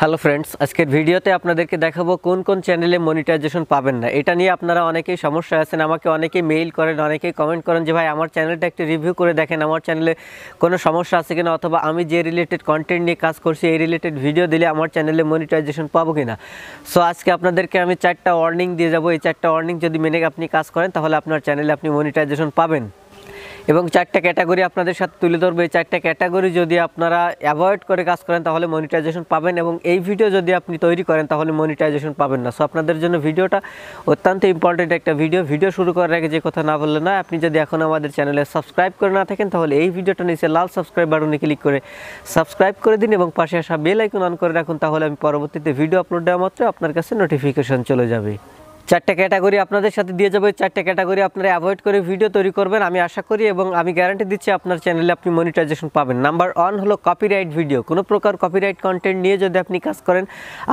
hello friends আজকের ভিডিওতে আপনাদেরকে দেখাবো কোন কোন চ্যানেলে মনিটাইজেশন পাবেন না এটা নিয়ে আপনারা অনেকেই সমস্যা আছেন আমাকে অনেকেই মেইল করেন অনেকেই কমেন্ট করেন যে ভাই আমার চ্যানেলটা একটু রিভিউ করে দেখেন আমার চ্যানেলে কোনো সমস্যা আছে কিনা অথবা আমি যে রিলেটেড কন্টেন্ট নিয়ে কাজ করছি এই রিলেটেড ভিডিও দিলে আমার চ্যানেলে মনিটাইজেশন পাবো কিনা সো আজকে আপনাদেরকে আমি চারটা ওয়ার্নিং দিয়ে যাবো এই চারটা ওয়ার্নিং যদি মেনে আপনি কাজ করেন তাহলে আপনার চ্যানেলে আপনি মনিটাইজেশন পাবেন এবং চারটা ক্যাটাগরি আপনাদের সাথে তুলে ধরবো এই চারটা ক্যাটাগরি যদি আপনারা অ্যাভয়েড করে কাজ করেন তাহলে মনিটাইজেশন পাবেন এবং এই ভিডিও যদি আপনি তৈরি করেন তাহলে মনিটাইজেশন পাবেন না সো আপনাদের জন্য ভিডিওটা অত্যন্ত ইম্পর্টেন্ট একটা ভিডিও ভিডিও শুরু করার আগে যে কথা না বললে না আপনি যদি এখন আমাদের চ্যানেলে সাবস্ক্রাইব করে না থাকেন তাহলে এই ভিডিওটা নিচে লাল সাবস্ক্রাইব বাটনে ক্লিক করে সাবস্ক্রাইব করে দিন এবং পাশে আসা বেল আইকন অন করে রাখুন তাহলে আমি পরবর্তীতে ভিডিও আপলোড দেওয়া মাত্র আপনার কাছে নোটিফিকেশন চলে যাবে চারটে ক্যাটাগরি আপনাদের সাথে দিয়ে যাবো চারটে ক্যাটাগরি আপনারা অ্যাভয়েড করে ভিডিও তৈরি করবেন আমি আশা করি এবং আমি গ্যারান্টি দিচ্ছি আপনার চ্যানেলে আপনি মনিটাইজেশন পাবেন নাম্বার ওয়ান হলো কপিরাইট ভিডিও কোনো প্রকার কপিরাইট কন্টেন্ট নিয়ে যদি আপনি কাজ করেন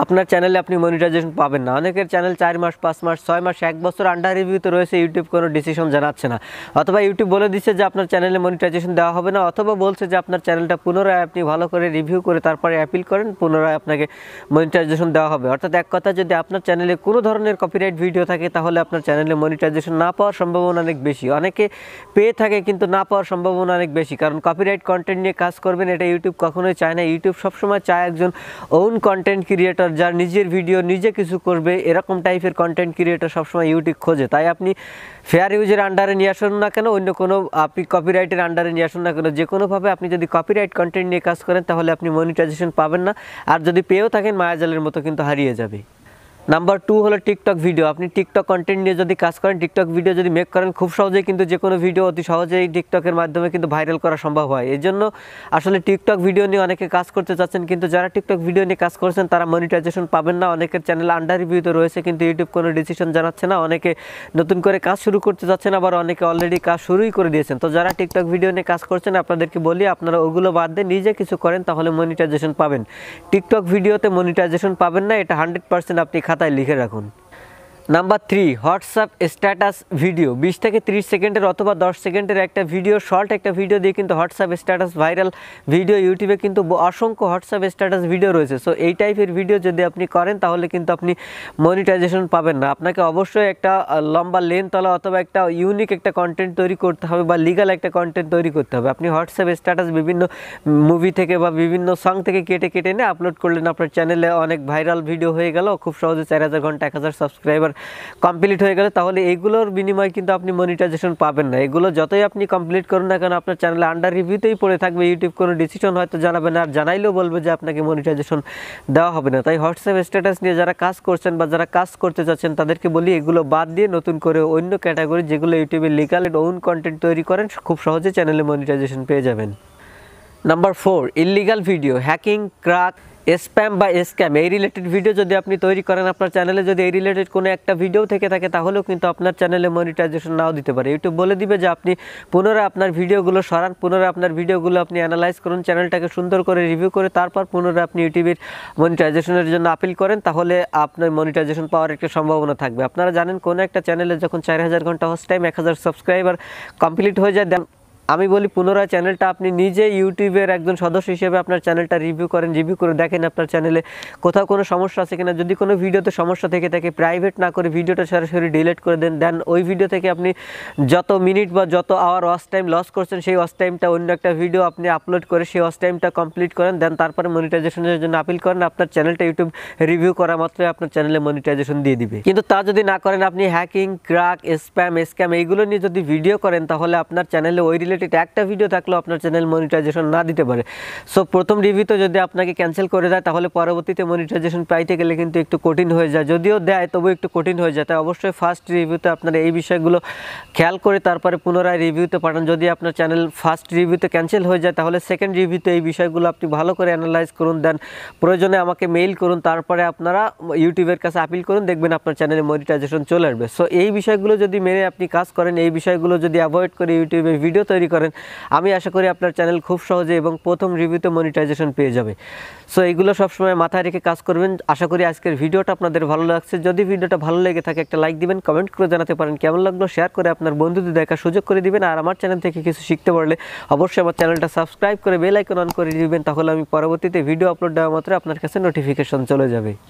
আপনার চ্যানেলে আপনি মনিটাইজেশন পাবেন না অনেকের চ্যানেল চার মাস পাঁচ মাস ছয় মাস এক বছর আন্ডার রিভিউতে রয়েছে ইউটিউব কোনো ডিসিশন জানাচ্ছে না অথবা ইউটিউব বলে দিচ্ছে যে আপনার চ্যানেলে মনিটাইজেশন দেওয়া হবে না অথবা বলছে যে আপনার চ্যানেলটা পুনরায় আপনি ভালো করে রিভিউ করে তারপরে অ্যাপিল করেন পুনরায় আপনাকে মনিটাইজেশন দেওয়া হবে অর্থাৎ এক কথা যদি আপনার চ্যানেলে কোনো ধরনের কপিরাইট ভিডিও থাকে তাহলে আপনার চ্যানেলে মনিটাইজেশন না পাওয়ার সম্ভাবনা অনেক বেশি অনেকে পেয়ে থাকে কিন্তু না পাওয়ার সম্ভাবনা অনেক বেশি কারণ কপিরাইট কন্টেন্ট নিয়ে কাজ করবেন এটা ইউটিউব কখনোই চায় না ইউটিউব সবসময় চায় একজন ওন কন্টেন্ট ক্রিয়েটর যার নিজের ভিডিও নিজে কিছু করবে এরকম টাইপের কন্টেন্ট ক্রিয়েটর সবসময় ইউটিউব খোঁজে তাই আপনি ফেয়ার ইউজের আন্ডারে নিয়ে আসুন না কেন অন্য কোনো আপনি কপিরাইটের আন্ডারে নিয়ে আসুন না কেন যে কোনোভাবে আপনি যদি কপিরাইট কন্টেন্ট নিয়ে কাজ করেন তাহলে আপনি মনিটাইজেশন পাবেন না আর যদি পেয়েও থাকেন মায়াজালের মতো কিন্তু হারিয়ে যাবে নাম্বার টু হলো টিকটক ভিডিও আপনি টিকটক কন্টেন্ট নিয়ে যদি কাজ করেন টিকটক ভিডিও যদি মেক করেন খুব সহজেই কিন্তু যে কোনো ভিডিও অতি সহজেই টিকটকের মাধ্যমে কিন্তু ভাইরাল করা সম্ভব হয় এই জন্য আসলে টিকটক ভিডিও নিয়ে অনেকে কাজ করতে চাচ্ছেন কিন্তু যারা টিকটক ভিডিও নিয়ে কাজ করছেন তারা মনিটাইজেশন পাবেন না অনেকের চ্যানেল আন্ডার রিভিউতে রয়েছে কিন্তু ইউটিউব কোনো ডিসিশন জানাচ্ছে না অনেকে নতুন করে কাজ শুরু করতে চাচ্ছেন আবার অনেকে অলরেডি কাজ শুরুই করে দিয়েছেন তো যারা টিকটক ভিডিও নিয়ে কাজ করছেন আপনাদেরকে বলি আপনারা ওগুলো বাদ দিয়ে নিজে কিছু করেন তাহলে মনিটাইজেশন পাবেন টিকটক ভিডিওতে মনিটাইজেশন পাবেন না এটা হান্ড্রেড পার্সেন্ট আপনি খাতায় লিখে রাখুন number three WhatsApp status video বিশ থেকে তিরিশ সেকেন্ডের অথবা দশ সেকেন্ডের একটা ভিডিও শর্ট একটা ভিডিও দিয়ে কিন্তু হোয়াটসঅ্যাপ স্ট্যাটাস ভাইরাল ভিডিও ইউটিউবে কিন্তু অসংখ্য হোয়াটসঅ্যাপ স্ট্যাটাস ভিডিও রয়েছে সো এই টাইপের ভিডিও যদি আপনি করেন তাহলে কিন্তু আপনি মনিটাইজেশন পাবেন না আপনাকে অবশ্যই একটা লম্বা লেনতলা অথবা একটা ইউনিক একটা কন্টেন্ট তৈরি করতে হবে বা লিগাল একটা কন্টেন্ট তৈরি করতে হবে আপনি হোয়াটসঅ্যাপ স্ট্যাটাস বিভিন্ন মুভি থেকে বা বিভিন্ন সং থেকে কেটে কেটে এনে আপলোড করলেন আপনার চ্যানেলে অনেক ভাইরাল ভিডিও হয়ে গেল খুব সহজে চার হাজার ঘন্টা এক হাজার সাবস্ক্রাইবার কমপ্লিট হয়ে গেলে তাহলে এইগুলোর বিনিময়ে কিন্তু আপনি মনিটাইজেশন পাবেন না এগুলো যতই আপনি কমপ্লিট করুন না কেন আপনার চ্যানেলে আন্ডার রিভিউতেই পড়ে থাকবে ইউটিউব কোনো ডিসিশন হয়তো জানাবেন আর জানাইলেও বলবে যে আপনাকে মনিটাইজেশন দেওয়া হবে না তাই হোয়াটসঅ্যাপ স্ট্যাটাস নিয়ে যারা কাজ করছেন বা যারা কাজ করতে চাচ্ছেন তাদেরকে বলি এগুলো বাদ দিয়ে নতুন করে অন্য ক্যাটাগরি যেগুলো ইউটিউবে লিগাল এন্ড ওন কন্টেন্ট তৈরি করেন খুব সহজে চ্যানেলে মনিটাইজেশন পেয়ে যাবেন number four illegal video hacking crack spam বা স্ক্যাম এই রিলেটেড ভিডিও যদি আপনি তৈরি করেন আপনার চ্যানেলে যদি এই রিলেটেড কোনো একটা ভিডিও থেকে থাকে তাহলেও কিন্তু আপনার চ্যানেলে মনিটাইজেশন নাও দিতে পারে ইউটিউব বলে দিবে যে আপনি পুনরায় আপনার ভিডিওগুলো সরান পুনরায় আপনার ভিডিওগুলো আপনি অ্যানালাইজ করুন চ্যানেলটাকে সুন্দর করে রিভিউ করে তারপর পুনরায় আপনি ইউটিউবের মনিটাইজেশনের জন্য আপিল করেন তাহলে আপনার মনিটাইজেশন পাওয়ার একটা সম্ভাবনা থাকবে আপনারা জানেন কোনো একটা চ্যানেলে যখন চার হাজার ঘন্টা হস্ট টাইম এক হাজার সাবস্ক্রাইবার কমপ্লিট হয়ে যায় দেন আমি বলি পুনরায় চ্যানেলটা আপনি নিজে ইউটিউবের একজন সদস্য হিসেবে আপনার চ্যানেলটা রিভিউ করেন রিভিউ করে দেখেন আপনার চ্যানেলে কোথাও কোনো সমস্যা আছে কিনা যদি কোনো ভিডিওতে সমস্যা থেকে থাকে প্রাইভেট না করে ভিডিওটা সরাসরি ডিলেট করে দেন দেন ওই ভিডিও থেকে আপনি যত মিনিট বা যত আওয়ার ওয়াশ টাইম লস করছেন সেই ওয়াশ টাইমটা অন্য একটা ভিডিও আপনি আপলোড করে সেই ওয়াশ টাইমটা কমপ্লিট করেন দেন তারপরে মনিটাইজেশনের জন্য আপিল করেন আপনার চ্যানেলটা ইউটিউব রিভিউ করা মাত্রই আপনার চ্যানেলে মনিটাইজেশন দিয়ে দিবে কিন্তু তা যদি না করেন আপনি হ্যাকিং ক্রাক স্প্যাম স্ক্যাম এইগুলো নিয়ে যদি ভিডিও করেন তাহলে আপনার চ্যানেলে ওই রিলেটেড রিলেটেড একটা ভিডিও থাকলেও আপনার চ্যানেল মনিটাইজেশন না দিতে পারে সো প্রথম রিভিউতে যদি আপনাকে ক্যান্সেল করে দেয় তাহলে পরবর্তীতে মনিটাইজেশন পাইতে গেলে কিন্তু একটু কঠিন হয়ে যায় যদিও দেয় তবু একটু কঠিন হয়ে যায় তাই অবশ্যই ফার্স্ট রিভিউতে আপনারা এই বিষয়গুলো খেয়াল করে তারপরে পুনরায় রিভিউতে পাঠান যদি আপনার চ্যানেল ফার্স্ট রিভিউতে ক্যান্সেল হয়ে যায় তাহলে সেকেন্ড রিভিউতে এই বিষয়গুলো আপনি ভালো করে অ্যানালাইজ করুন দেন প্রয়োজনে আমাকে মেইল করুন তারপরে আপনারা ইউটিউবের কাছে আপিল করুন দেখবেন আপনার চ্যানেলে মনিটাইজেশন চলে আসবে সো এই বিষয়গুলো যদি মেনে আপনি কাজ করেন এই বিষয়গুলো যদি অ্যাভয়েড করে ইউটিউবে ভিডিও তৈরি করেন আমি আশা করি আপনার চ্যানেল খুব সহজে এবং প্রথম রিভিউতে মনিটাইজেশন পেয়ে যাবে সো এইগুলো সবসময় মাথায় রেখে কাজ করবেন আশা করি আজকের ভিডিওটা আপনাদের ভালো লাগছে যদি ভিডিওটা ভালো লেগে থাকে একটা লাইক দিবেন কমেন্ট করে জানাতে পারেন কেমন লাগলো শেয়ার করে আপনার বন্ধুদের দেখার সুযোগ করে দিবেন আর আমার চ্যানেল থেকে কিছু শিখতে পারলে অবশ্যই আমার চ্যানেলটা সাবস্ক্রাইব করে বেল অন করে দিবেন তাহলে আমি পরবর্তীতে ভিডিও আপলোড দেওয়া মাত্র আপনার কাছে নোটিফিকেশন চলে যাবে